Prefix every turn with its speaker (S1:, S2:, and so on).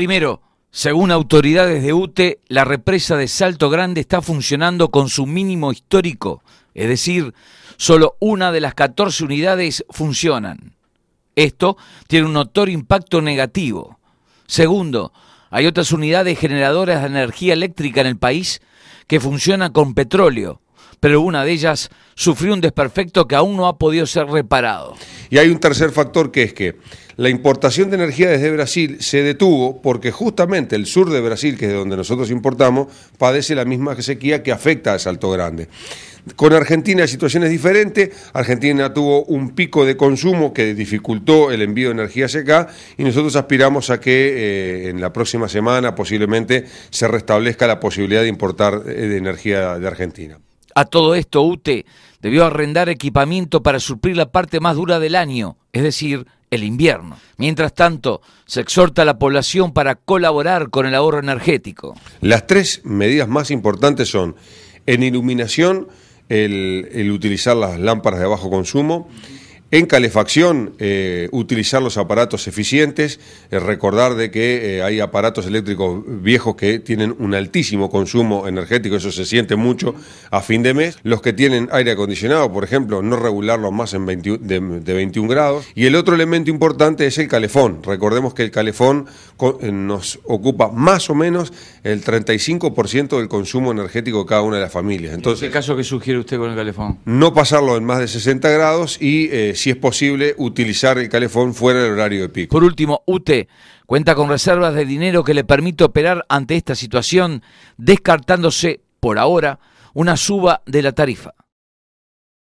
S1: Primero, según autoridades de UTE, la represa de Salto Grande está funcionando con su mínimo histórico, es decir, solo una de las 14 unidades funcionan. Esto tiene un notorio impacto negativo. Segundo, hay otras unidades generadoras de energía eléctrica en el país que funcionan con petróleo, pero una de ellas sufrió un desperfecto que aún no ha podido ser reparado. Y hay un tercer factor que es que la importación de energía desde Brasil se detuvo
S2: porque justamente el sur de Brasil, que es de donde nosotros importamos, padece la misma sequía que afecta a Salto Grande. Con Argentina la situación es diferente. Argentina tuvo un pico de consumo que dificultó el envío de energía hacia acá y nosotros aspiramos a que eh, en la próxima semana posiblemente se restablezca la posibilidad de importar eh, energía
S1: de Argentina. A todo esto, UTE debió arrendar equipamiento para suplir la parte más dura del año, es decir, el invierno. Mientras tanto, se exhorta a la población para colaborar con el ahorro energético.
S2: Las tres medidas más importantes son en iluminación, el, el utilizar las lámparas de bajo consumo, en calefacción, eh, utilizar los aparatos eficientes, eh, recordar de que eh, hay aparatos eléctricos viejos que tienen un altísimo consumo energético, eso se siente mucho a fin de mes. Los que tienen aire acondicionado, por ejemplo, no regularlo más en de, 21 grados. Y el otro elemento importante es el calefón. Recordemos que el calefón nos ocupa más o menos el 35% del consumo energético de cada una de las familias. Entonces,
S1: ¿En ¿Qué caso que sugiere usted con el calefón?
S2: No pasarlo en más de 60 grados y
S1: si es posible, utilizar el calefón fuera del horario de pico. Por último, UTE cuenta con reservas de dinero que le permite operar ante esta situación, descartándose, por ahora, una suba de la tarifa.